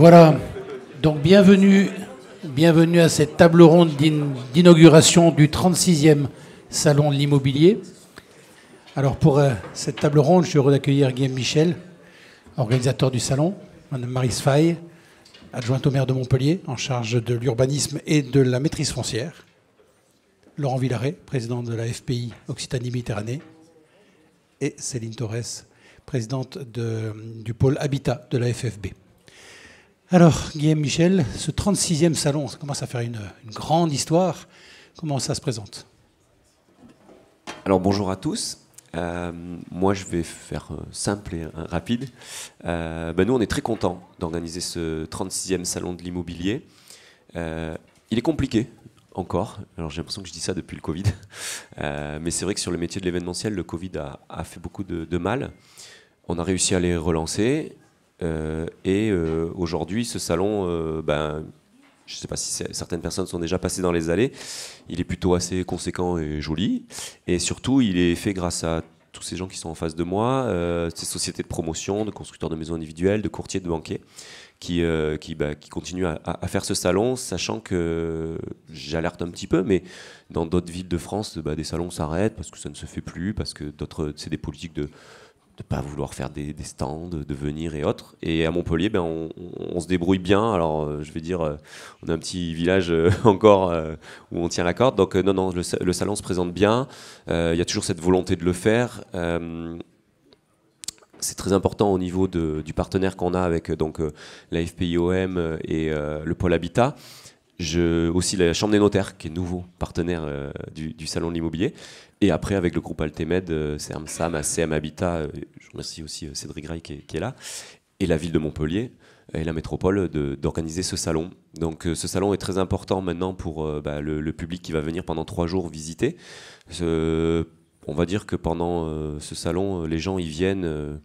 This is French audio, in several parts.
Voilà. Donc bienvenue, bienvenue à cette table ronde d'inauguration du 36e Salon de l'immobilier. Alors pour euh, cette table ronde, je suis heureux d'accueillir Guillaume Michel, organisateur du salon, Madame Marie Sfaille, adjointe au maire de Montpellier, en charge de l'urbanisme et de la maîtrise foncière, Laurent Villaret, président de la FPI Occitanie-Méditerranée, et Céline Torres, présidente du pôle Habitat de la FFB. Alors, Guillaume Michel, ce 36e salon, ça commence à faire une, grande histoire. Comment ça se présente Alors, bonjour à tous. Euh, moi, je vais faire euh, simple et euh, rapide. Ben, nous, on est très contents d'organiser ce 36e salon de l'immobilier. il est compliqué encore. Alors, j'ai l'impression que je dis ça depuis le Covid. mais c'est vrai que sur le métier de l'événementiel, le Covid a, fait beaucoup de, de, mal. On a réussi à les relancer. Euh, et euh, aujourd'hui, ce salon, euh, ben, je ne sais pas si certaines personnes sont déjà passées dans les allées, il est plutôt assez conséquent et joli. Et surtout, il est fait grâce à tous ces gens qui sont en face de moi, ces sociétés de promotion, de constructeurs de maisons individuelles, de courtiers, de banquiers, qui, qui, ben, qui, continuent à, faire ce salon, sachant que j'alerte un petit peu, mais dans d'autres villes de France, ben, des salons s'arrêtent parce que ça ne se fait plus, parce que d'autres, c'est des politiques de de pas vouloir faire des, stands, de venir et autres. Et à Montpellier, ben, on, se débrouille bien. Alors, euh, je vais dire, euh, on a un petit village euh, encore où on tient la corde. Donc, non, non, le, salon se présente bien. Il y a toujours cette volonté de le faire. c'est très important au niveau du partenaire qu'on a avec donc la FPIOM et le Pôle Habitat aussi la Chambre des notaires, qui est nouveau partenaire euh, du, Salon de l'immobilier. Et après, avec le groupe Altemed, euh, Sam, ACM Habitat, euh, je remercie aussi euh, Cédric Gray qui est, là, et la ville de Montpellier et la métropole d'organiser ce salon. Donc ce salon est très important maintenant pour bah, le, public qui va venir pendant trois jours visiter. on va dire que pendant ce salon, les gens y viennent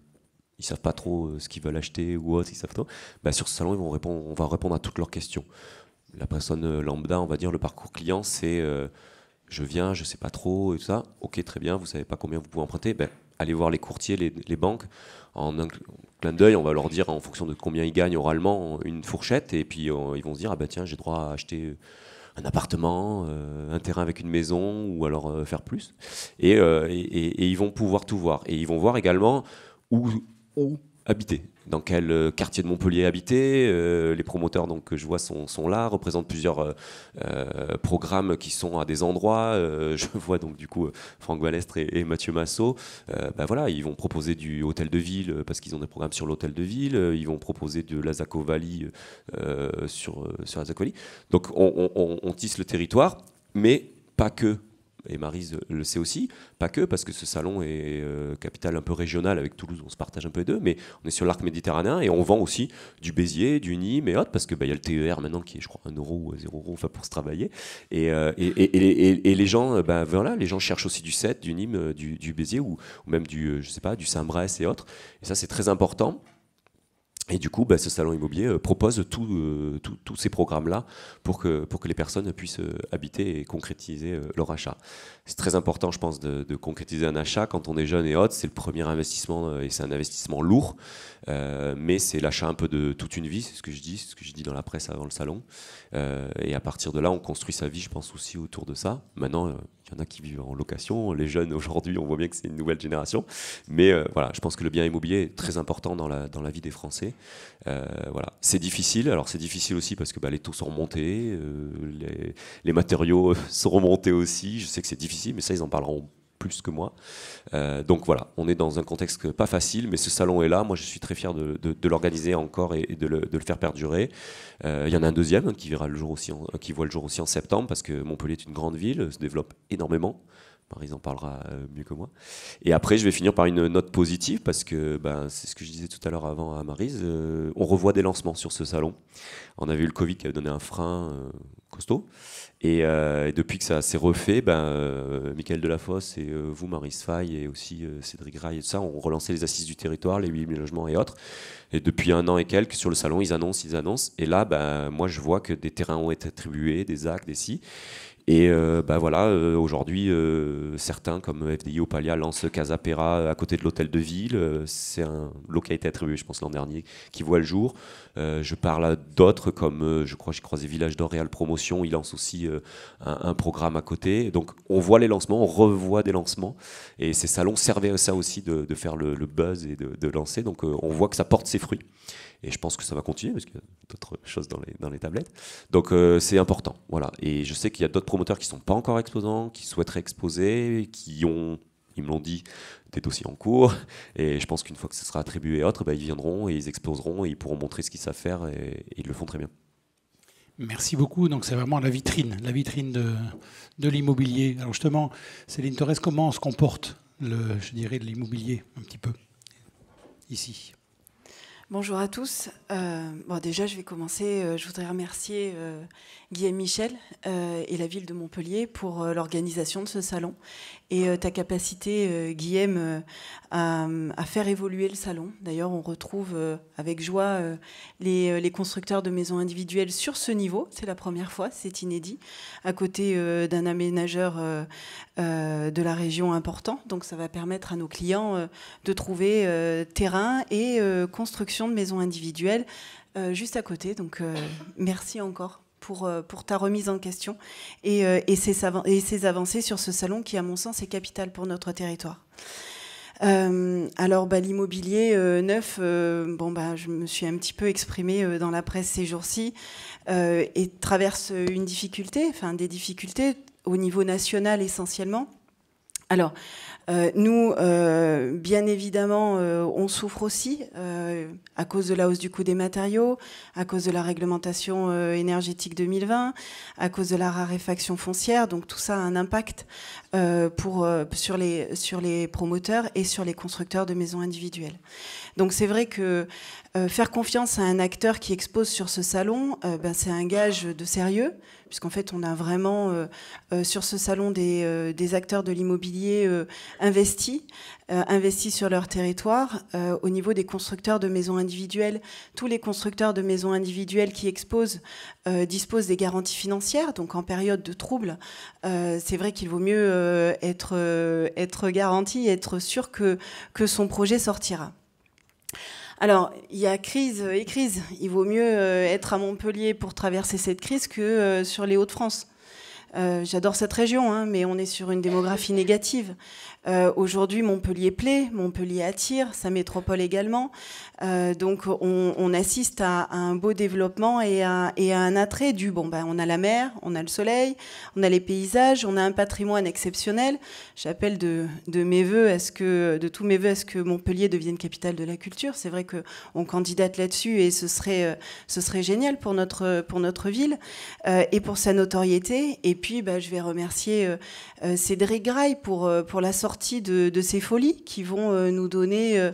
ils savent pas trop ce qu'ils veulent acheter ou autre, ils savent pas. Bah, sur ce salon, ils vont répondre, on va répondre à toutes leurs questions la personne euh, lambda, on va dire, le parcours client, c'est euh, je viens, je ne sais pas trop et tout ça. Ok, très bien, vous ne savez pas combien vous pouvez emprunter. Ben, allez voir les courtiers, les, banques. En un clin d'œil, on va leur dire en fonction de combien ils gagnent oralement une fourchette et puis ils vont se dire ah ben tiens, j'ai droit à acheter euh, un appartement, un terrain avec une maison ou alors faire plus. Et, ils vont pouvoir tout voir. Et ils vont voir également où, où habiter dans quel euh, quartier de Montpellier habiter. Euh, les promoteurs donc, que je vois sont, sont là, représentent plusieurs euh, programmes qui sont à des endroits. je vois donc du coup Franck Balestre et, Mathieu Massot. Bah, voilà, ils vont proposer du hôtel de ville parce qu'ils ont des programmes sur l'hôtel de ville. Ils vont proposer de l'Azaco Valley sur, sur Azaco Valley. Donc on tisse le territoire, mais pas que et Marise le sait aussi, pas que, parce que ce salon est euh, capitale un peu régionale avec Toulouse, on se partage un peu les deux, mais on est sur l'arc méditerranéen et on vend aussi du Béziers, du Nîmes et autres, parce qu'il bah, y a le TER maintenant qui est, je crois, 1 euro ou 0 euro enfin, pour se travailler. Et, euh, les gens, bah, voilà, les gens cherchent aussi du 7, du Nîmes, euh, du, du Béziers ou, même du, je sais pas, du saint brest et autres. Et ça, c'est très important. Et du coup, bah, ce salon immobilier euh, propose euh, tous ces programmes-là pour que, pour que les personnes puissent euh, habiter et concrétiser leur achat. C'est très important, je pense, de, concrétiser un achat quand on est jeune et haute. C'est le premier investissement et c'est un investissement lourd, mais c'est l'achat un peu de toute une vie, c'est ce que je dis, ce que je dis dans la presse avant le salon. et à partir de là, on construit sa vie, je pense, aussi autour de ça. Maintenant, il y en a qui vivent en location. Les jeunes aujourd'hui, on voit bien que c'est une nouvelle génération. Mais euh, voilà, je pense que le bien immobilier est très important dans la, dans la vie des Français. Euh, voilà, c'est difficile. Alors c'est difficile aussi parce que bah, les taux sont remontés, euh, les, les, matériaux sont remontés aussi. Je sais que c'est difficile, mais ça ils en parleront plus que moi. Euh, donc voilà, on est dans un contexte pas facile, mais ce salon est là. Moi, je suis très fier de, l'organiser encore et, de, le, faire perdurer. Euh, il y en a un deuxième hein, qui, verra le jour aussi qui voit le jour aussi en septembre, parce que Montpellier est une grande ville, se développe énormément. Marise en parlera euh, mieux que moi. Et après, je vais finir par une note positive parce que ben, c'est ce que je disais tout à l'heure avant à Marise. Euh, on revoit des lancements sur ce salon. On a vu le Covid qui avait donné un frein euh, costaud. Et, depuis que ça s'est refait, ben, Michael Delafosse et vous, Marise Fay et aussi Cédric Rail et ça ont relancé les assises du territoire, les 8000 logements et autres. Et depuis un an et quelques, sur le salon, ils annoncent, ils annoncent. Et là, ben, moi, je vois que des terrains ont été attribués, des actes, des si. Et euh, bah voilà, euh, aujourd'hui, euh, certains comme FDI Opalia lancent Casa Pera à côté de l'hôtel de ville. C'est un localité qui a été attribué, je pense, l'an dernier, qui voit le jour. je parle à d'autres comme, je crois, j'ai croisé Village d'Oréal Promotion. Ils lancent aussi un, programme à côté. Donc, on voit les lancements, on revoit des lancements. Et ces salons servaient à ça aussi de, de faire le, le, buzz et de, de lancer. Donc, on voit que ça porte ses fruits. Et je pense que ça va continuer parce qu'il y a d'autres choses dans les, dans les tablettes. Donc euh, c'est important. Voilà. Et je sais qu'il y a d'autres promoteurs qui ne sont pas encore exposants, qui souhaiteraient exposer, qui ont, ils me l'ont dit, des dossiers en cours. Et je pense qu'une fois que ce sera attribué à autres, bah, ils viendront et ils exposeront et ils pourront montrer ce qu'ils savent faire et, ils le font très bien. Merci beaucoup. Donc c'est vraiment la vitrine, la vitrine de, de l'immobilier. Alors justement, Céline Torres, comment se comporte le, je dirais, l'immobilier un petit peu ici Bonjour à tous. Euh, bon, déjà, je vais commencer. Euh, je voudrais remercier euh, Guillaume Michel et la ville de Montpellier pour l'organisation de ce salon et ta capacité, Guillaume, à, faire évoluer le salon. D'ailleurs, on retrouve avec joie les, constructeurs de maisons individuelles sur ce niveau. C'est la première fois, c'est inédit, à côté d'un aménageur de la région important. Donc, ça va permettre à nos clients de trouver terrain et construction de maisons individuelles euh, juste à côté. Donc euh, merci encore. Pour, euh, pour, ta remise en question et, et, ses, avancées sur ce salon qui, à mon sens, est capital pour notre territoire. alors, bah, l'immobilier neuf, bon, bah, je me suis un petit peu exprimée dans la presse ces jours-ci et traverse une difficulté, enfin des difficultés au niveau national essentiellement. Alors, euh, nous, euh, bien évidemment, euh, on souffre aussi à cause de la hausse du coût des matériaux, à cause de la réglementation énergétique 2020, à cause de la raréfaction foncière. Donc tout ça a un impact pour, sur, les, promoteurs et sur les constructeurs de maisons individuelles. Donc c'est vrai que faire confiance à un acteur qui expose sur ce salon, ben c'est un gage de sérieux, puisqu'en fait on a vraiment sur ce salon des, des acteurs de l'immobilier euh, investis, sur leur territoire. Euh, au niveau des constructeurs de maisons individuelles, tous les constructeurs de maisons individuelles qui exposent euh, disposent des garanties financières. Donc en période de trouble, c'est vrai qu'il vaut mieux être, garanti, être sûr que, son projet sortira. Alors, il y a crise et crise. Il vaut mieux être à Montpellier pour traverser cette crise que sur les Hauts-de-France. J'adore cette région, hein, mais on est sur une démographie négative. Euh, aujourd'hui, Montpellier plaît, Montpellier attire, sa métropole également. Euh, donc, on, assiste à, un beau développement et à, un attrait du bon. Ben, on a la mer, on a le soleil, on a les paysages, on a un patrimoine exceptionnel. J'appelle de, mes voeux est ce que, de tous mes voeux, à ce que Montpellier devienne capitale de la culture. C'est vrai que on candidate là-dessus et ce serait, euh, ce serait génial pour notre, pour notre ville et pour sa notoriété. Et puis, ben, je vais remercier Cédric Grail pour, pour la sortie de, ces folies qui vont euh, nous donner euh,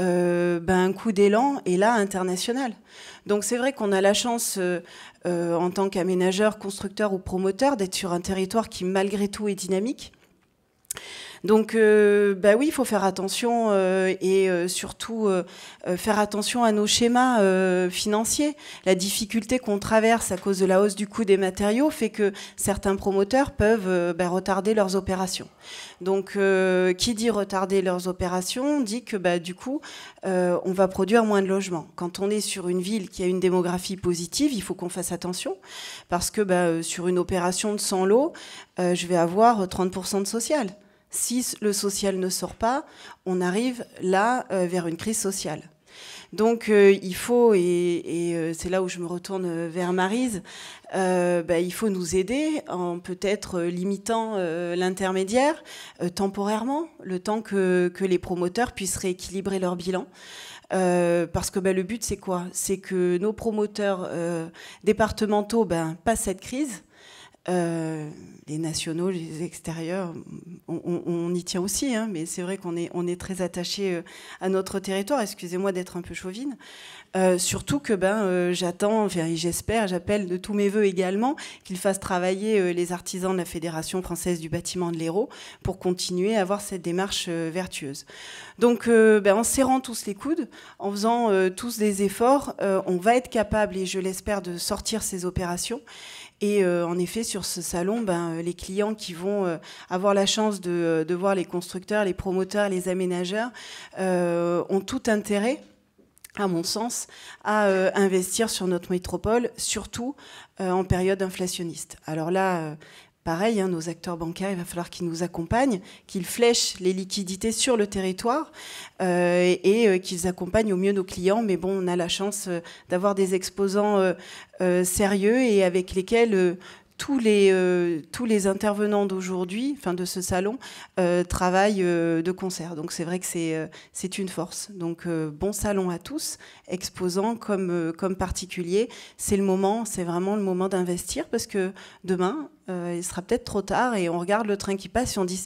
euh, ben, un coup d'élan et là international. Donc c'est vrai qu'on a la chance en tant qu'aménageur, constructeur ou promoteur d'être sur un territoire qui malgré tout est dynamique. Donc, euh, bah oui, il faut faire attention euh, et euh, surtout faire attention à nos schémas financiers. La difficulté qu'on traverse à cause de la hausse du coût des matériaux fait que certains promoteurs peuvent bah, retarder leurs opérations. Donc, qui dit retarder leurs opérations dit que bah, du coup, on va produire moins de logements. Quand on est sur une ville qui a une démographie positive, il faut qu'on fasse attention parce que sur une opération de 100 lots, je vais avoir 30% de social. Si le social ne sort pas, on arrive là euh, vers une crise sociale. Donc euh, il faut, et, euh, c'est là où je me retourne vers Marise, bah, il faut nous aider en peut-être limitant l'intermédiaire temporairement, le temps que, les promoteurs puissent rééquilibrer leur bilan. parce que bah, le but, c'est quoi C'est que nos promoteurs départementaux ben, passent cette crise, euh, les nationaux, les extérieurs, on, y tient aussi, hein, mais c'est vrai qu'on est, très attaché euh, à notre territoire. Excusez-moi d'être un peu chauvine. Euh, surtout que ben, j'attends, enfin, j'espère, j'appelle de tous mes voeux également qu'ils fassent travailler les artisans de la Fédération française du bâtiment de l'Hérault pour continuer à avoir cette démarche vertueuse. Donc, ben, en serrant tous les coudes, en faisant tous des efforts, on va être capable, et je l'espère, de sortir ces opérations. Et euh, en effet, sur ce salon, ben, euh, les clients qui vont euh, avoir la chance de, voir les constructeurs, les promoteurs, les aménageurs ont tout intérêt à mon sens, à investir sur notre métropole, surtout en période inflationniste. Alors là, pareil, hein, nos acteurs bancaires, il va falloir qu'ils nous accompagnent, qu'ils flèchent les liquidités sur le territoire euh, et, euh, qu'ils accompagnent au mieux nos clients. Mais bon, on a la chance euh, d'avoir des exposants sérieux et avec lesquels tous les, euh, tous les intervenants d'aujourd'hui, enfin de ce salon, euh, travaillent euh, de concert. Donc c'est vrai que c'est c'est une force. Donc bon salon à tous, exposants comme, comme particuliers. C'est le moment, c'est vraiment le moment d'investir parce que demain, il sera peut-être trop tard et on regarde le train qui passe et on dit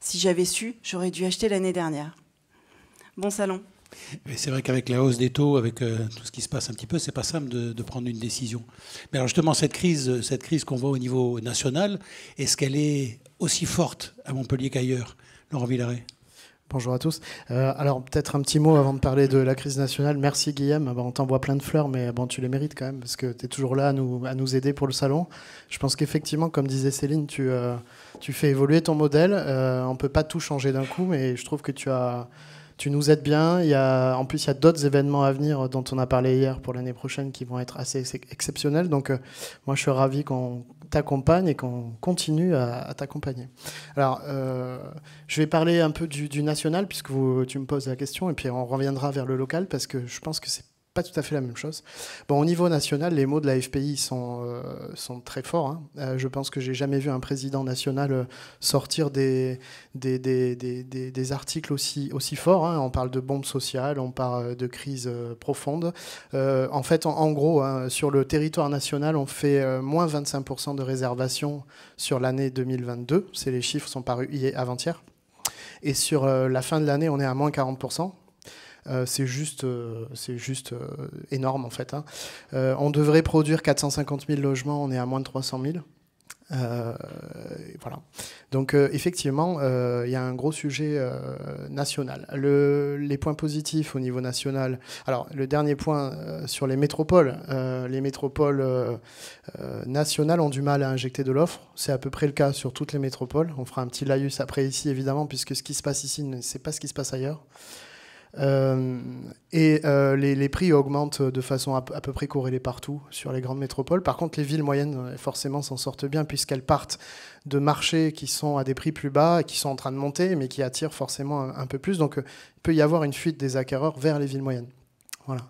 si j'avais su, j'aurais dû acheter l'année dernière. Bon salon. C'est vrai qu'avec la hausse des taux, avec euh, tout ce qui se passe un petit peu, c'est pas simple de, prendre une décision. Mais alors justement, cette crise, cette crise qu'on voit au niveau national, est-ce qu'elle est aussi forte à Montpellier qu'ailleurs, Laurent Villaret Bonjour à tous. Euh, alors peut-être un petit mot avant de parler de la crise nationale. Merci Guillaume. on t'envoie plein de fleurs, mais bon, tu les mérites quand même parce que tu es toujours là à nous, à nous aider pour le salon. Je pense qu'effectivement, comme disait Céline, tu, euh, tu fais évoluer ton modèle. on ne peut pas tout changer d'un coup, mais je trouve que tu as tu nous aides bien. Il y a, en plus, il y a d'autres événements à venir euh, dont on a parlé hier pour l'année prochaine qui vont être assez exceptionnels. Donc, euh, moi, je suis ravi qu'on t'accompagne et qu'on continue à, t'accompagner. Alors, euh, je vais parler un peu du, du national puisque vous, tu me poses la question et puis on reviendra vers le local parce que je pense que c'est pas tout à fait la même chose. Bon, au niveau national, les mots de la FPI sont, euh, sont très forts. Hein. Euh, je pense que j'ai jamais vu un président national euh, sortir des, des, articles aussi, aussi forts. Hein. On parle de bombe sociale, on parle de crise profonde. en fait, en, gros, hein, sur le territoire national, on fait moins 25% de réservations sur l'année 2022. C'est les chiffres sont parus avant-hier. Et sur la fin de l'année, on est à moins 40%. Euh, c'est juste, euh, c'est juste euh, énorme en fait. Hein. on devrait produire 450 000 logements, on est à moins de 300 000. voilà. Donc effectivement, il y a un gros sujet national. les points positifs au niveau national. Alors le dernier point sur les métropoles. les métropoles nationales ont du mal à injecter de l'offre. C'est à peu près le cas sur toutes les métropoles. On fera un petit laïus après ici évidemment, puisque ce qui se passe ici, c'est pas ce qui se passe ailleurs. Euh, et euh, les, prix augmentent de façon à, peu près corrélée partout sur les grandes métropoles. Par contre, les villes moyennes, euh, forcément, s'en sortent bien puisqu'elles partent de marchés qui sont à des prix plus bas, qui sont en train de monter, mais qui attirent forcément un, un peu plus. Donc, il peut y avoir une fuite des acquéreurs vers les villes moyennes. Voilà.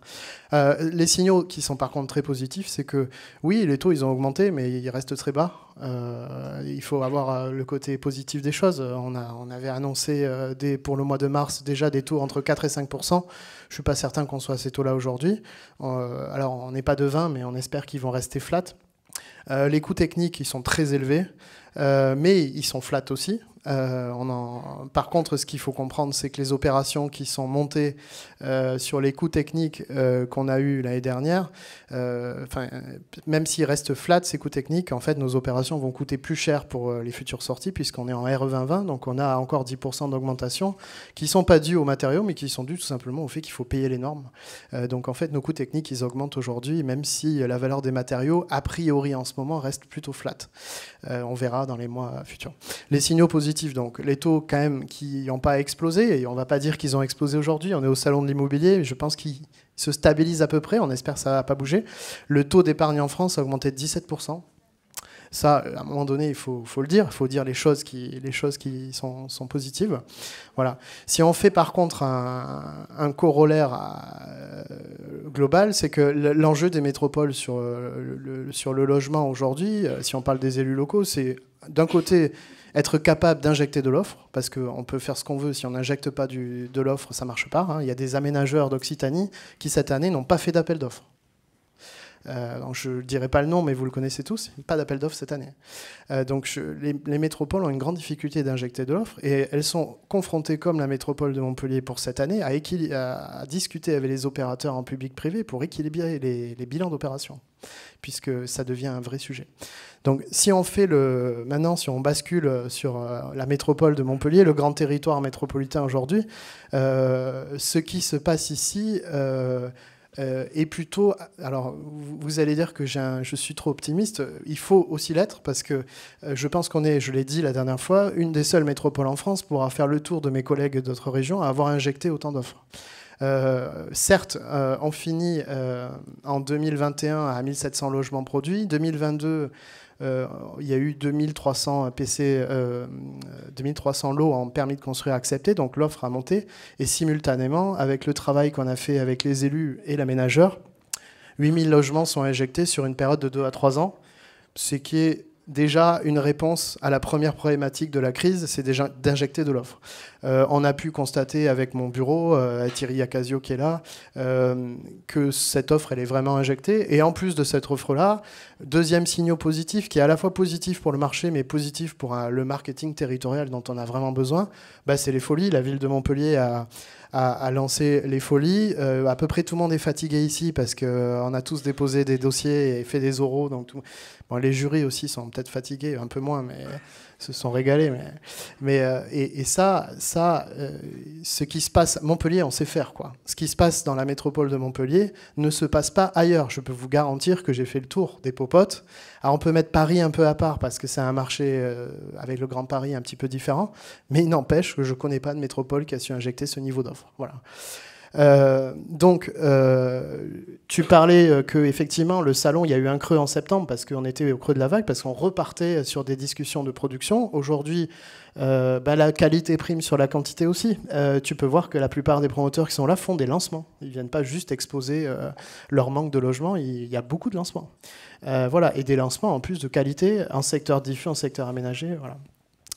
Euh, les signaux qui sont par contre très positifs, c'est que oui, les taux ils ont augmenté, mais ils restent très bas. Euh, il faut avoir euh, le côté positif des choses. On, a, on avait annoncé pour le mois de mars déjà des taux entre 4 et 5 Je ne suis pas certain qu'on soit à ces taux-là aujourd'hui. alors on n'est pas de 20, mais on espère qu'ils vont rester flat. Euh, les coûts techniques, ils sont très élevés, euh, mais ils sont flats aussi. Euh, par contre, ce qu'il faut comprendre, c'est que les opérations qui sont montées sur les coûts techniques qu'on a eu l'année dernière, même s'ils restent flats, ces coûts techniques, en fait, nos opérations vont coûter plus cher pour les futures sorties, puisqu'on est en RE2020, donc on a encore 10% d'augmentation, qui ne sont pas dues aux matériaux, mais qui sont dues tout simplement au fait qu'il faut payer les normes. donc, en fait, nos coûts techniques, ils augmentent aujourd'hui, même si la valeur des matériaux, a priori en moment reste plutôt flat. Euh, on verra dans les mois futurs. Les signaux positifs, donc, les taux quand même qui n'ont pas explosé, et on ne va pas dire qu'ils ont explosé aujourd'hui, on est au salon de l'immobilier, je pense qu'ils se stabilisent à peu près, on espère que ça ne va pas bouger. Le taux d'épargne en France a augmenté de 17%. Ça, à un moment donné, il faut, le dire. Il faut dire les choses qui, sont, positives. Voilà. Si on fait par contre un, corollaire euh, global, c'est que l'enjeu des métropoles sur euh, le, logement aujourd'hui, euh, si on parle des élus locaux, c'est d'un côté être capable d'injecter de l'offre, parce qu'on peut faire ce qu'on veut, si on n'injecte pas du, de l'offre, ça ne marche pas. Hein. Il y a des aménageurs d'Occitanie qui, cette année, n'ont pas fait d'appel d'offre. Euh, je ne dirai pas le nom, mais vous le connaissez tous, pas d'appel d'offres cette année. Euh, donc les, métropoles ont une grande difficulté d'injecter de l'offre et elles sont confrontées, comme la métropole de Montpellier pour cette année, à, à, discuter avec les opérateurs en public-privé pour équilibrer les, bilans d'opération puisque ça devient un vrai sujet. Donc si on fait le maintenant si on bascule sur euh, la métropole de Montpellier, le grand territoire métropolitain aujourd'hui, ce qui se passe ici euh, et plutôt, alors vous allez dire que je suis trop optimiste, il faut aussi l'être parce que euh, je pense qu'on est, je l'ai dit la dernière fois, une des seules métropoles en France pour faire le tour de mes collègues d'autres régions à avoir injecté autant d'offres. Euh, certes, on finit en 2021 à 1700 logements produits, 2022 euh, il y a eu 2300 PC, 2300 lots en permis de construire acceptés, donc l'offre a monté. Et simultanément, avec le travail qu'on a fait avec les élus et l'aménageur, 8000 logements sont injectés sur une période de 2 à 3 ans, ce qui est déjà une réponse à la première problématique de la crise, c'est déjà d'injecter de l'offre. Euh, on a pu constater avec mon bureau, euh, Thierry Acasio qui est là, euh, que cette offre, elle est vraiment injectée. Et en plus de cette offre-là, deuxième signaux positif, qui est à la fois positif pour le marché, mais positif pour le marketing territorial dont on a vraiment besoin, bah, c'est les folies. La ville de Montpellier a à, lancer les folies. Euh, à peu près tout le monde est fatigué ici parce qu'on euh, a tous déposé des dossiers et fait des oraux. Donc tout... les jurys aussi sont peut-être fatigués, un peu moins, mais se sont régalés. Mais, mais euh, et, ça, ça euh, ce qui se passe Montpellier, on sait faire. quoi. Ce qui se passe dans la métropole de Montpellier ne se passe pas ailleurs. Je peux vous garantir que j'ai fait le tour des popotes. Alors on peut mettre Paris un peu à part parce que c'est un marché euh, avec le Grand Paris un petit peu différent. Mais il n'empêche que je connais pas de métropole qui a su injecter ce niveau d'offre. Voilà. Euh, donc, euh, tu parlais euh, que effectivement le salon, il y a eu un creux en septembre parce qu'on était au creux de la vague, parce qu'on repartait sur des discussions de production. Aujourd'hui, bah, la qualité prime sur la quantité aussi. tu peux voir que la plupart des promoteurs qui sont là font des lancements. Ils viennent pas juste exposer leur manque de logement. Il y a beaucoup de lancements. voilà, et des lancements en plus de qualité en secteur diffus, en secteur aménagé. Voilà.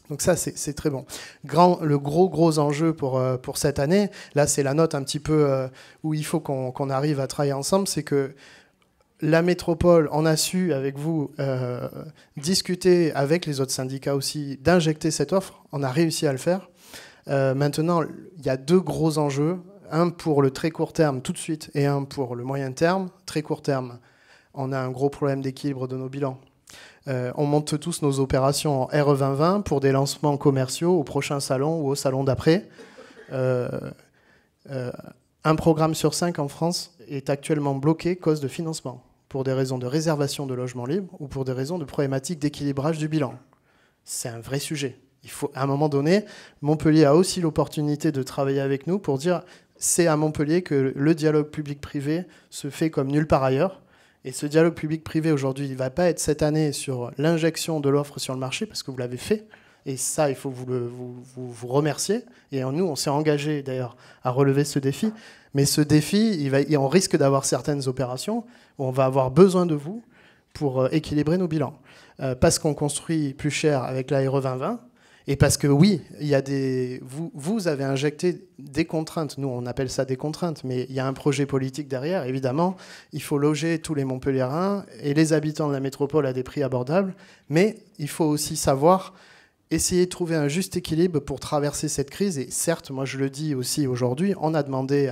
Donc ça, c'est très bon. le gros, gros enjeu pour, euh, pour cette année, là, c'est la note un petit peu euh, où il faut qu'on arrive à travailler ensemble, c'est que la métropole, en a su avec vous euh, discuter avec les autres syndicats aussi d'injecter cette offre. On a réussi à le faire. maintenant, il y a deux gros enjeux. Un pour le très court terme tout de suite et un pour le moyen terme. Très court terme, on a un gros problème d'équilibre de nos bilans. Euh, on monte tous nos opérations en RE2020 pour des lancements commerciaux au prochain salon ou au salon d'après. Euh, euh, un programme sur cinq en France est actuellement bloqué cause de financement, pour des raisons de réservation de logements libres ou pour des raisons de problématiques d'équilibrage du bilan. C'est un vrai sujet. Il faut, à un moment donné, Montpellier a aussi l'opportunité de travailler avec nous pour dire c'est à Montpellier que le dialogue public-privé se fait comme nulle part ailleurs. Et ce dialogue public-privé aujourd'hui, il ne va pas être cette année sur l'injection de l'offre sur le marché, parce que vous l'avez fait. Et ça, il faut vous, vous, remercier. Et nous, on s'est engagé d'ailleurs à relever ce défi. Mais ce défi, il va, on risque d'avoir certaines opérations où on va avoir besoin de vous pour euh, équilibrer nos bilans. Euh, parce qu'on construit plus cher avec l'Aéro 2020, et parce que oui, il y a des, vous, vous avez injecté des contraintes. Nous, on appelle ça des contraintes, mais il y a un projet politique derrière. Évidemment, il faut loger tous les Montpelliérains et les habitants de la métropole à des prix abordables, mais il faut aussi savoir essayer de trouver un juste équilibre pour traverser cette crise. Et certes, moi je le dis aussi aujourd'hui, on a demandé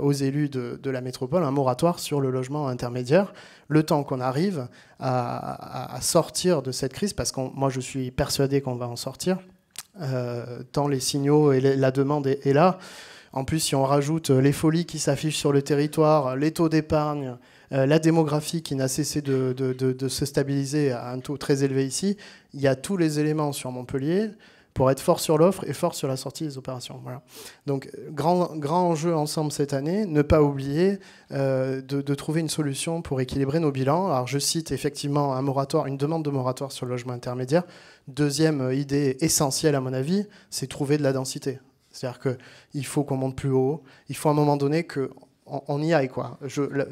aux élus de, la métropole un moratoire sur le logement intermédiaire, le temps qu'on arrive à, sortir de cette crise, parce que moi je suis persuadé qu'on va en sortir, euh, tant les signaux et la demande est, là. En plus, si on rajoute les folies qui s'affichent sur le territoire, les taux d'épargne, euh, la démographie qui n'a cessé de, se stabiliser à un taux très élevé ici, il y a tous les éléments sur Montpellier pour être fort sur l'offre et fort sur la sortie des opérations. Donc grand, grand enjeu ensemble cette année, ne pas oublier euh, de, de, trouver une solution pour équilibrer nos bilans. Alors je cite effectivement un moratoire, une demande de moratoire sur le logement intermédiaire. Deuxième idée essentielle à mon avis, c'est trouver de la densité. C'est-à-dire qu'il faut qu'on monte plus haut, il faut à un moment donné que on, y aille. Quoi.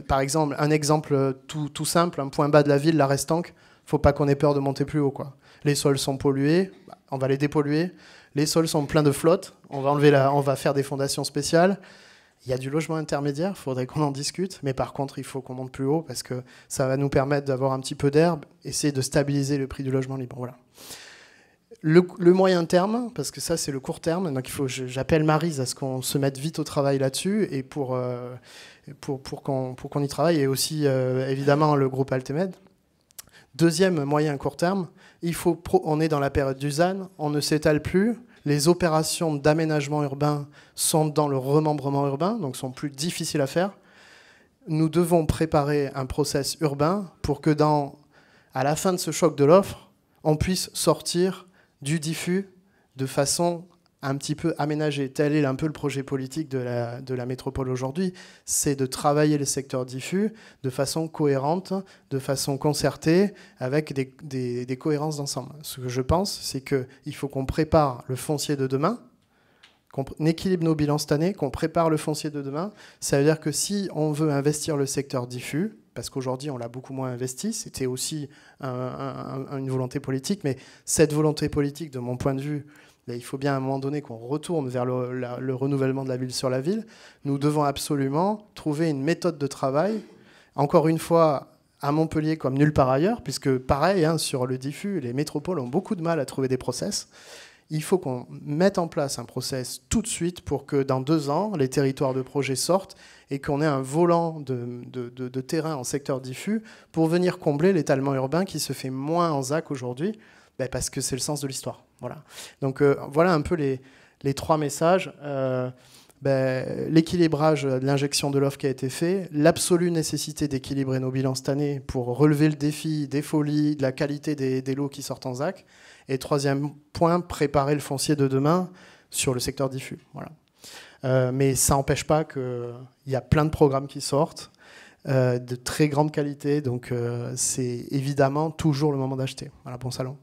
par exemple, un exemple euh, tout, simple, un point bas de la ville, la Restanque, faut pas qu'on ait peur de monter plus haut. Quoi. Les sols sont pollués, bah, on va les dépolluer. Les sols sont pleins de flotte, on va, enlever la, on va faire des fondations spéciales. Il y a du logement intermédiaire, il faudrait qu'on en discute, mais par contre, il faut qu'on monte plus haut parce que ça va nous permettre d'avoir un petit peu d'herbe, essayer de stabiliser le prix du logement libre. Voilà. Le, moyen terme, parce que ça c'est le court terme, donc il faut, j'appelle Marise à ce qu'on se mette vite au travail là-dessus et pour, euh, pour, pour qu'on y travaille et aussi euh, évidemment le groupe Altemed. Deuxième moyen court terme, il faut on est dans la période du ZAN, on ne s'étale plus, les opérations d'aménagement urbain sont dans le remembrement urbain, donc sont plus difficiles à faire. Nous devons préparer un process urbain pour que dans, à la fin de ce choc de l'offre, on puisse sortir du diffus de façon un petit peu aménagée. Tel est un peu le projet politique de la, métropole aujourd'hui, c'est de travailler le secteur diffus de façon cohérente, de façon concertée, avec des, des cohérences d'ensemble. Ce que je pense, c'est qu'il faut qu'on prépare le foncier de demain, qu'on équilibre nos bilans cette année, qu'on prépare le foncier de demain. Ça veut dire que si on veut investir le secteur diffus, parce qu'aujourd'hui on l'a beaucoup moins investi. C'était aussi une volonté politique, mais cette volonté politique, de mon point de vue, il faut bien à un moment donné qu'on retourne vers le, renouvellement de la ville sur la ville. Nous devons absolument trouver une méthode de travail, encore une fois à Montpellier comme nulle part ailleurs, puisque pareil, hein, sur le diffus, les métropoles ont beaucoup de mal à trouver des process il faut qu'on mette en place un process tout de suite pour que dans deux ans, les territoires de projet sortent et qu'on ait un volant de, terrain en secteur diffus pour venir combler l'étalement urbain qui se fait moins en ZAC aujourd'hui, ben, parce que c'est le sens de l'histoire. Voilà. Donc euh, voilà un peu les, trois messages. Euh, ben, l'équilibrage de l'injection de l'offre qui a été fait, l'absolue nécessité d'équilibrer nos bilans cette année pour relever le défi des folies, de la qualité des lots qui sortent en ZAC. Et troisième point, préparer le foncier de demain sur le secteur diffus. Voilà. Euh, mais ça n'empêche pas qu'il y a plein de programmes qui sortent, euh, de très grande qualité. Donc euh, c'est évidemment toujours le moment d'acheter. Voilà, bon salon.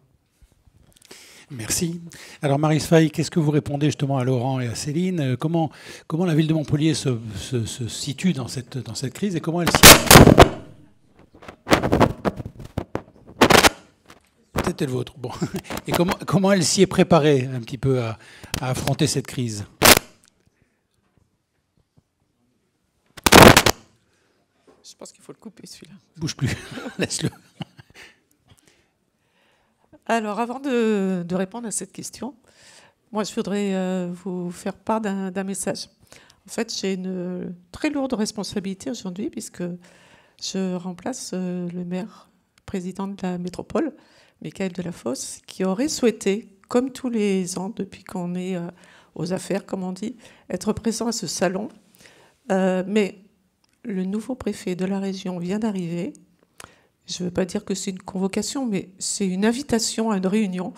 Merci. Alors Marie sophie qu'est-ce que vous répondez justement à Laurent et à Céline comment, comment la ville de Montpellier se, situe dans cette, dans cette crise et comment elle s'y c'était le vôtre. Bon. Et comment, comment elle s'y est préparée un petit peu à, affronter cette crise Je pense qu'il faut le couper celui-là. Bouge plus, laisse-le. Alors avant de, répondre à cette question, moi je voudrais euh, vous faire part d'un message. En fait, j'ai une très lourde responsabilité aujourd'hui puisque je remplace euh, le maire président de la métropole Michael Delafosse, qui aurait souhaité, comme tous les ans depuis qu'on est euh, aux affaires, comme on dit, être présent à ce salon. Euh, mais le nouveau préfet de la région vient d'arriver. Je ne veux pas dire que c'est une convocation, mais c'est une invitation à une réunion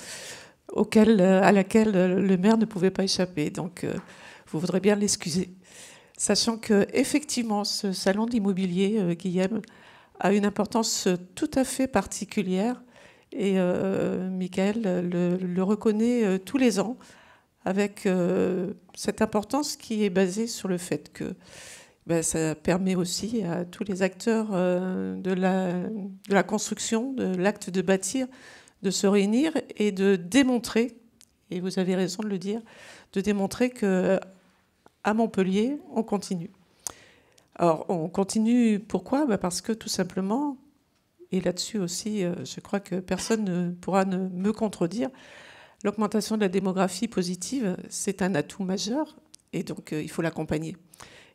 euh, à laquelle le maire ne pouvait pas échapper. Donc, vous voudrez bien l'excuser. Sachant que, effectivement, ce salon d'immobilier, Guillaume, a une importance tout à fait particulière et euh, Michael le, reconnaît euh, tous les ans avec euh, cette importance qui est basée sur le fait que ben, ça permet aussi à tous les acteurs de, la, construction, de l'acte de bâtir, de se réunir et de démontrer, et vous avez raison de le dire, de démontrer que à Montpellier, on continue. Alors, on continue pourquoi ben, Parce que tout simplement, et là-dessus aussi, euh, je crois que personne ne pourra me contredire, l'augmentation de la démographie positive, c'est un atout majeur, et donc euh, il faut l'accompagner.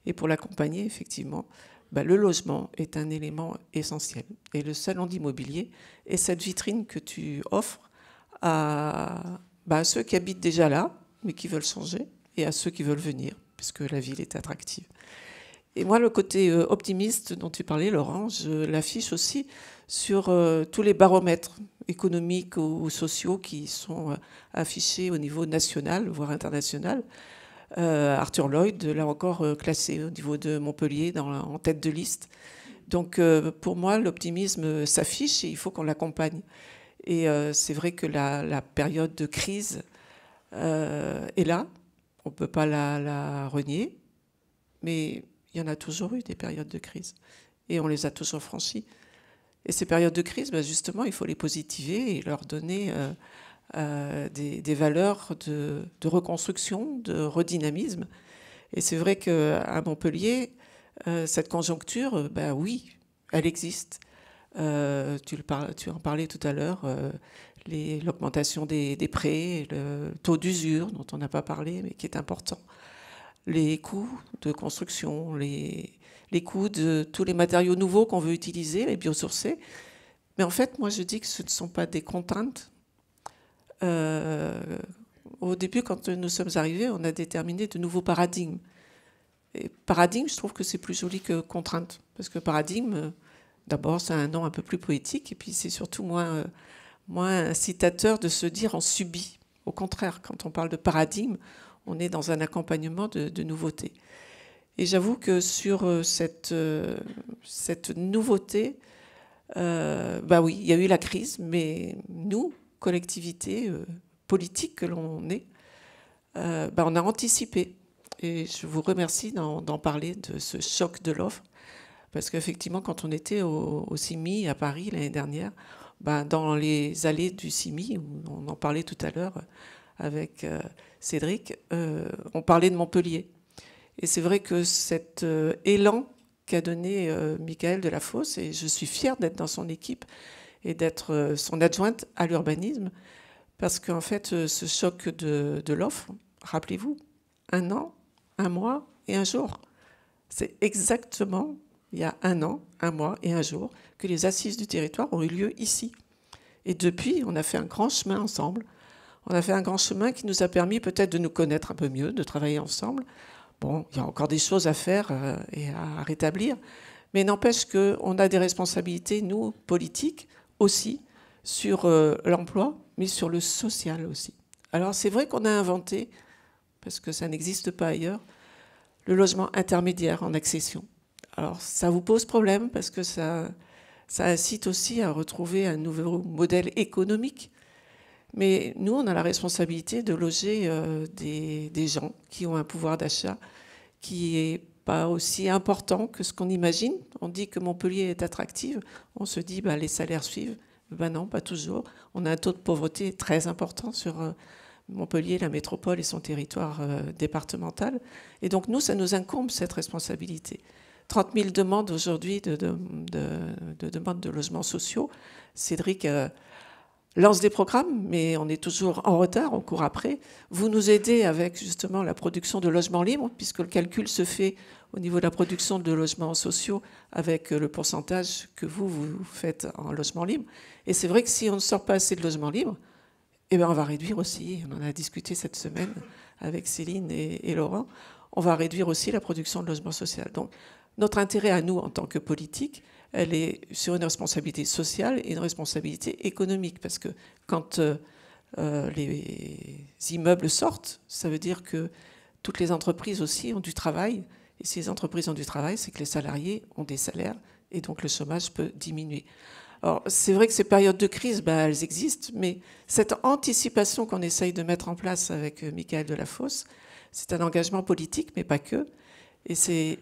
Et pour l'accompagner, effectivement, bah, le logement est un élément essentiel. Et le salon d'immobilier est cette vitrine que tu offres à, bah, à ceux qui habitent déjà là, mais qui veulent changer, et à ceux qui veulent venir, puisque la ville est attractive. Et moi, le côté euh, optimiste dont tu parlais, Laurent, je l'affiche aussi sur euh, tous les baromètres économiques ou, sociaux qui sont euh, affichés au niveau national, voire international. Euh, Arthur Lloyd, l'a encore classé au niveau de Montpellier en tête de liste. Donc pour moi, l'optimisme s'affiche et il faut qu'on l'accompagne. Et c'est vrai que la, période de crise est là, on ne peut pas la, la renier, mais il y en a toujours eu des périodes de crise et on les a toujours franchies. Et ces périodes de crise, bah, justement, il faut les positiver et leur donner euh, euh, des, valeurs de, reconstruction, de redynamisme. Et c'est vrai qu'à Montpellier, euh, cette conjoncture, ben oui, elle existe. Tu, le tu, en parlais tout à l'heure, l'augmentation des, des, prêts, le taux d'usure dont on n'a pas parlé, mais qui est important, les coûts de construction, les, les coûts de tous les matériaux nouveaux qu'on veut utiliser, les biosourcés. Mais en fait, moi, je dis que ce ne sont pas des contraintes. Euh, au début, quand nous sommes arrivés, on a déterminé de nouveaux paradigmes. Et paradigme, je trouve que c'est plus joli que contrainte. Parce que paradigme, euh, d'abord, c'est un nom un peu plus poétique, et puis c'est surtout moins, euh, moins incitateur de se dire en subit. Au contraire, quand on parle de paradigme, on est dans un accompagnement de nouveautés. Et j'avoue que sur euh, cette, euh, cette nouveauté, euh, bah oui, il y a eu la crise, mais nous, collectivité politique que l'on est, bah, on a anticipé. Et je vous remercie d'en parler, de ce choc de l'offre, parce qu'effectivement, quand on était au, au CIMI à Paris l'année dernière, bah, dans les allées du CIMI, on en parlait tout à l'heure avec Cédric, on parlait de Montpellier. Et c'est vrai que cet euh, élan qu'a donné euh, de la Fosse et je suis fière d'être dans son équipe et d'être euh, son adjointe à l'urbanisme, parce qu'en fait, ce choc de l'offre, rappelez-vous, un an, un mois et un jour, c'est exactement il y a un an, un mois et un jour que les assises du territoire ont eu lieu ici. Et depuis, on a fait un grand chemin ensemble. On a fait un grand chemin qui nous a permis peut-être de nous connaître un peu mieux, de travailler ensemble. Bon, il y a encore des choses à faire euh, et à rétablir, mais n'empêche qu'on a des responsabilités, nous, politiques, aussi, sur euh, l'emploi, mais sur le social aussi. Alors c'est vrai qu'on a inventé, parce que ça n'existe pas ailleurs, le logement intermédiaire en accession. Alors ça vous pose problème parce que ça, ça incite aussi à retrouver un nouveau modèle économique mais nous, on a la responsabilité de loger euh, des, gens qui ont un pouvoir d'achat qui est pas aussi important que ce qu'on imagine. On dit que Montpellier est attractive, on se dit bah, les salaires suivent. Ben non, pas toujours. On a un taux de pauvreté très important sur euh, Montpellier, la métropole et son territoire euh, départemental. Et donc nous, ça nous incombe cette responsabilité. 30 000 demandes aujourd'hui de, demandes de logements sociaux. Cédric lance des programmes, mais on est toujours en retard, on court après. Vous nous aidez avec justement la production de logements libres, puisque le calcul se fait au niveau de la production de logements sociaux avec le pourcentage que vous, vous faites en logements libres. Et c'est vrai que si on ne sort pas assez de logements libres, eh bien on va réduire aussi, on en a discuté cette semaine avec Céline et, Laurent, on va réduire aussi la production de logements sociaux. Donc notre intérêt à nous en tant que politique, elle est sur une responsabilité sociale et une responsabilité économique. Parce que quand euh, euh, les immeubles sortent, ça veut dire que toutes les entreprises aussi ont du travail. Et si les entreprises ont du travail, c'est que les salariés ont des salaires et donc le chômage peut diminuer. Alors, c'est vrai que ces périodes de crise, bah, elles existent, mais cette anticipation qu'on essaye de mettre en place avec euh, Michael Delafosse, c'est un engagement politique, mais pas que. Et c'est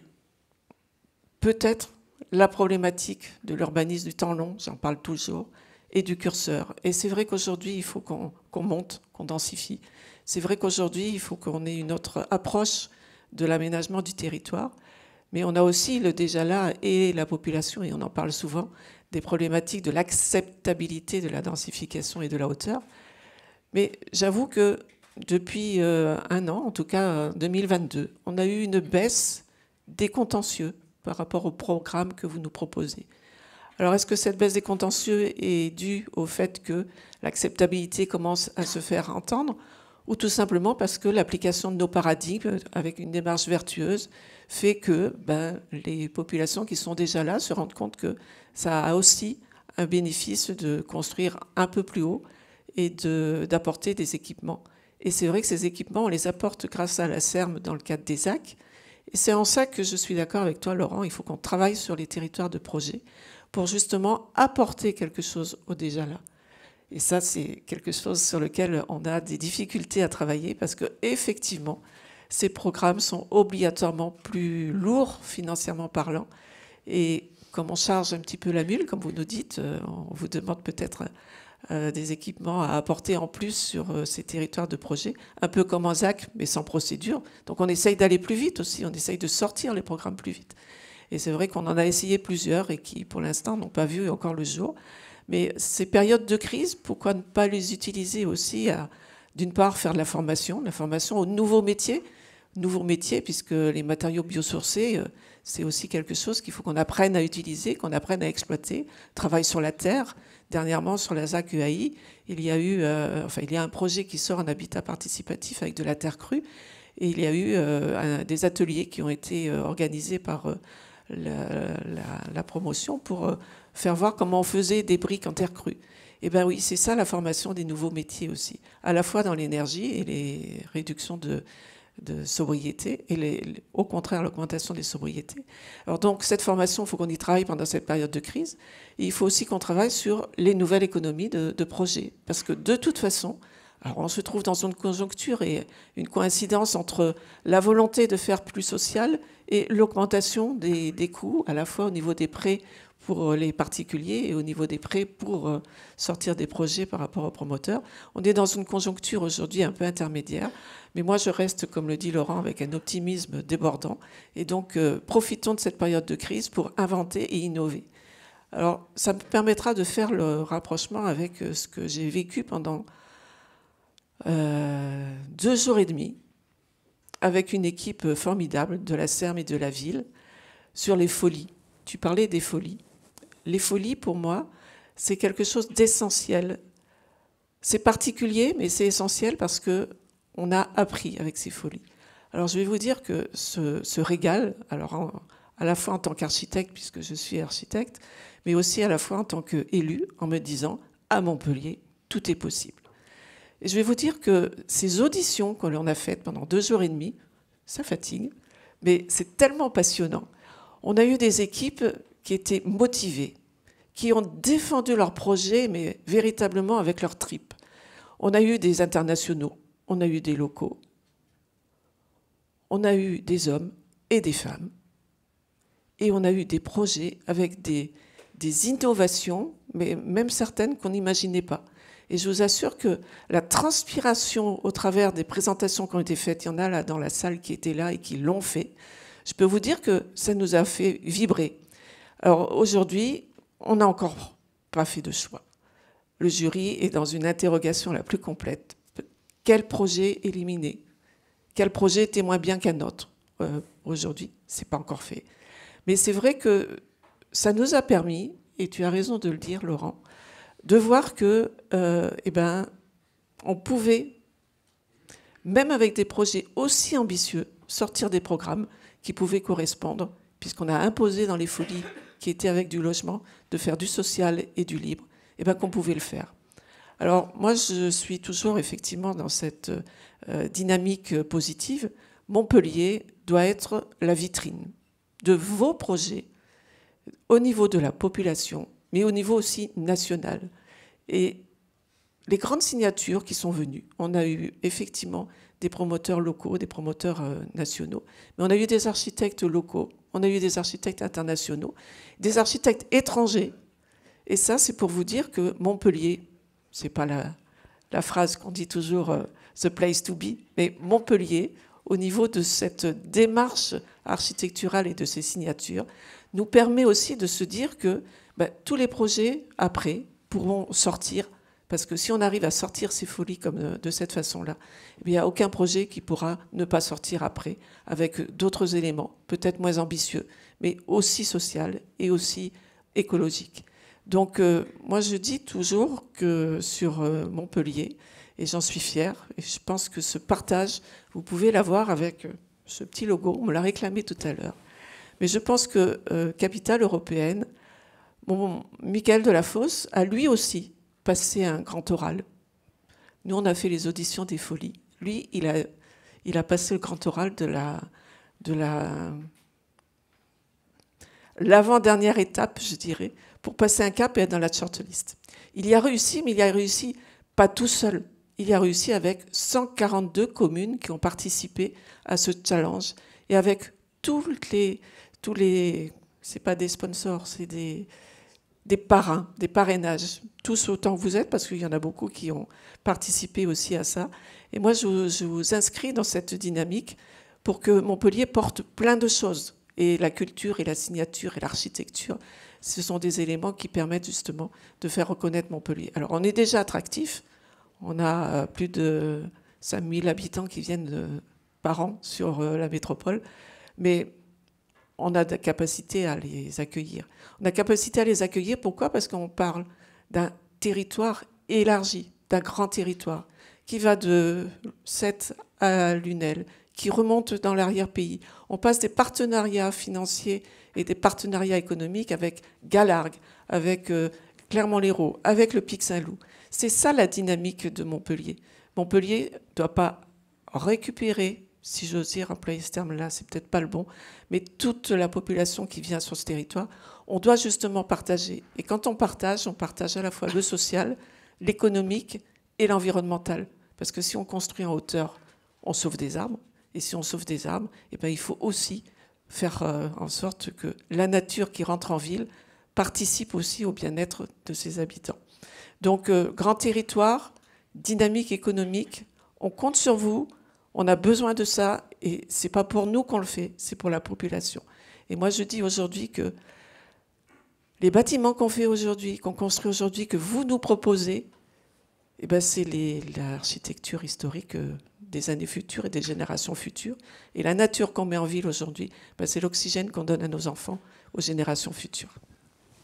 peut-être la problématique de l'urbanisme du temps long, j'en parle toujours, et du curseur. Et c'est vrai qu'aujourd'hui, il faut qu'on monte, qu'on densifie. C'est vrai qu'aujourd'hui, il faut qu'on ait une autre approche de l'aménagement du territoire. Mais on a aussi le déjà là et la population, et on en parle souvent, des problématiques de l'acceptabilité de la densification et de la hauteur. Mais j'avoue que depuis euh, un an, en tout cas 2022, euh, on a eu une baisse des contentieux par rapport au programme que vous nous proposez. Alors, est-ce que cette baisse des contentieux est due au fait que l'acceptabilité commence à se faire entendre ou tout simplement parce que l'application de nos paradigmes avec une démarche vertueuse fait que ben, les populations qui sont déjà là se rendent compte que ça a aussi un bénéfice de construire un peu plus haut et d'apporter des équipements. Et c'est vrai que ces équipements, on les apporte grâce à la CERM dans le cadre des AC, et c'est en ça que je suis d'accord avec toi, Laurent. Il faut qu'on travaille sur les territoires de projet pour justement apporter quelque chose au déjà là. Et ça, c'est quelque chose sur lequel on a des difficultés à travailler parce que effectivement, ces programmes sont obligatoirement plus lourds financièrement parlant. Et comme on charge un petit peu la mule, comme vous nous dites, euh, on vous demande peut-être euh, des équipements à apporter en plus sur euh, ces territoires de projet, un peu comme en ZAC, mais sans procédure. Donc on essaye d'aller plus vite aussi, on essaye de sortir les programmes plus vite. Et c'est vrai qu'on en a essayé plusieurs et qui, pour l'instant, n'ont pas vu encore le jour. Mais ces périodes de crise, pourquoi ne pas les utiliser aussi à, d'une part, faire de la formation, la formation aux nouveaux métiers, nouveaux métiers, puisque les matériaux biosourcés, euh, c'est aussi quelque chose qu'il faut qu'on apprenne à utiliser, qu'on apprenne à exploiter, travail sur la terre, dernièrement, sur la ZAC UAI, il y a eu, euh, enfin, il y a un projet qui sort en habitat participatif avec de la terre crue. Et il y a eu euh, des ateliers qui ont été euh, organisés par la, la, promotion pour faire voir comment on faisait des briques en terre crue. Eh bien oui, c'est ça la formation des nouveaux métiers aussi, à la fois dans l'énergie et les réductions de, de sobriété et au contraire l'augmentation des sobriétés. Alors donc cette formation, il faut qu'on y travaille pendant cette période de crise. il faut aussi qu'on travaille sur les nouvelles économies de, de projets, parce que de toute façon, alors on se trouve dans une conjoncture et une coïncidence entre la volonté de faire plus social et l'augmentation des, des, coûts, à la fois au niveau des prêts pour les particuliers et au niveau des prêts pour euh, sortir des projets par rapport aux promoteurs. On est dans une conjoncture aujourd'hui un peu intermédiaire, mais moi je reste, comme le dit Laurent, avec un optimisme débordant. Et donc euh, profitons de cette période de crise pour inventer et innover. Alors ça me permettra de faire le rapprochement avec euh, ce que j'ai vécu pendant euh, deux jours et demi avec une équipe formidable de la CERM et de la ville sur les folies. Tu parlais des folies. Les folies, pour moi, c'est quelque chose d'essentiel. C'est particulier, mais c'est essentiel parce que on a appris avec ces folies. Alors, je vais vous dire que ce, régal, alors à la fois en tant qu'architecte, puisque je suis architecte, mais aussi à la fois en tant qu'élu, en me disant à Montpellier, tout est possible. Et je vais vous dire que ces auditions qu'on a faites pendant deux heures et demie, ça fatigue, mais c'est tellement passionnant. On a eu des équipes qui étaient motivées, qui ont défendu leur projet, mais véritablement avec leur tripes. On a eu des internationaux, on a eu des locaux, on a eu des hommes et des femmes, et on a eu des projets avec des, des innovations, mais même certaines qu'on n'imaginait pas. Et je vous assure que la transpiration au travers des présentations qui ont été faites, il y en a là dans la salle qui étaient là et qui l'ont fait, je peux vous dire que ça nous a fait vibrer. Alors aujourd'hui, on n'a encore pas fait de choix. Le jury est dans une interrogation la plus complète. Quel projet éliminer Quel projet était moins bien qu'un autre Aujourd'hui, Aujourd'hui, c'est pas encore fait. Mais c'est vrai que ça nous a permis, et tu as raison de le dire, Laurent, de voir que, euh, eh ben, on pouvait, même avec des projets aussi ambitieux, sortir des programmes qui pouvaient correspondre, puisqu'on a imposé dans les folies qui étaient avec du logement de faire du social et du libre, eh ben, qu'on pouvait le faire. Alors moi, je suis toujours effectivement dans cette euh, dynamique positive. Montpellier doit être la vitrine de vos projets au niveau de la population mais au niveau aussi national. Et les grandes signatures qui sont venues, on a eu effectivement des promoteurs locaux, des promoteurs euh, nationaux, mais on a eu des architectes locaux, on a eu des architectes internationaux, des architectes étrangers. Et ça, c'est pour vous dire que Montpellier, c'est pas la, la phrase qu'on dit toujours euh, the place to be, mais Montpellier, au niveau de cette démarche architecturale et de ses signatures, nous permet aussi de se dire que bah, tous les projets après pourront sortir. Parce que si on arrive à sortir ces folies comme euh, de, cette façon-là, eh il n'y a aucun projet qui pourra ne pas sortir après, avec d'autres éléments, peut-être moins ambitieux, mais aussi social et aussi écologique. Donc euh, moi je dis toujours que sur euh, Montpellier, et j'en suis fière, et je pense que ce partage, vous pouvez l'avoir avec ce petit logo, on me l'a réclamé tout à l'heure. Mais je pense que Capitale européenne, Bon, Michael Delafosse a lui aussi passé un grand oral. Nous, on a fait les auditions des folies. Lui, il a, il a passé le grand oral de la. De la l'avant-dernière étape, je dirais, pour passer un cap et être dans la shortlist. Il y a réussi, mais il y a réussi pas tout seul. Il y a réussi avec 142 communes qui ont participé à ce challenge et avec toutes les, tous les, c'est pas des sponsors, c'est des, des parrains, des parrainages. Tous autant que vous êtes, parce qu'il y en a beaucoup qui ont participé aussi à ça. Et moi, je vous, inscris dans cette dynamique pour que Montpellier porte plein de choses. Et la culture et la signature et l'architecture, ce sont des éléments qui permettent justement de faire reconnaître Montpellier. Alors, on est déjà attractif. On a euh, plus de 5000 habitants qui viennent par an sur euh, la métropole. Mais on a la capacité à les accueillir. On a capacité à les accueillir, pourquoi Parce qu'on parle d'un territoire élargi, d'un grand territoire, qui va de Sète à Lunel, qui remonte dans l'arrière-pays. On passe des partenariats financiers et des partenariats économiques avec Galargue, avec euh, Clermont-Lérault, avec le Pic Saint-Loup. C'est ça la dynamique de Montpellier. Montpellier ne doit pas récupérer si j'ose dire, employer ce terme-là, c'est peut-être pas le bon, mais toute la population qui vient sur ce territoire, on doit justement partager. Et quand on partage, on partage à la fois le social, l'économique et l'environnemental. Parce que si on construit en hauteur, on sauve des arbres. Et si on sauve des arbres, eh ben, il faut aussi faire euh, en sorte que la nature qui rentre en ville participe aussi au bien-être de ses habitants. Donc, euh, grand territoire, dynamique économique, on compte sur vous. On a besoin de ça et c'est pas pour nous qu'on le fait, c'est pour la population. Et moi, je dis aujourd'hui que les bâtiments qu'on fait aujourd'hui, qu'on construit aujourd'hui, que vous nous proposez, eh ben, c'est l'architecture historique euh, des années futures et des générations futures. Et la nature qu'on met en ville aujourd'hui, ben, c'est l'oxygène qu'on donne à nos enfants, aux générations futures.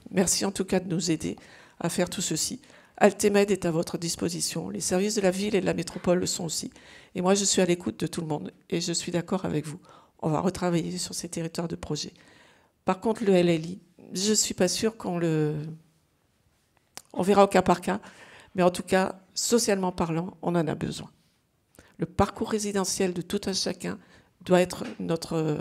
Merci en tout cas de nous aider à faire tout ceci. Altemed est à votre disposition. Les services de la ville et de la métropole le sont aussi. Et moi, je suis à l'écoute de tout le monde et je suis d'accord avec vous. On va retravailler sur ces territoires de projet. Par contre, le LLI, je ne suis pas sûre qu'on le. On verra au cas par cas. Mais en tout cas, socialement parlant, on en a besoin. Le parcours résidentiel de tout un chacun doit être notre,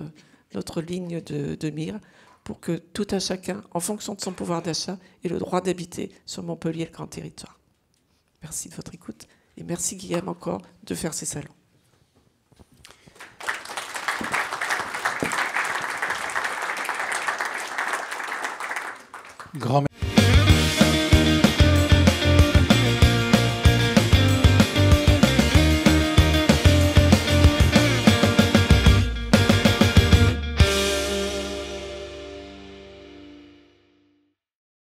notre ligne de mire pour que tout un chacun, en fonction de son pouvoir d'achat, ait le droit d'habiter sur Montpellier le grand territoire. Merci de votre écoute et merci Guillaume encore de faire ces salons. Grand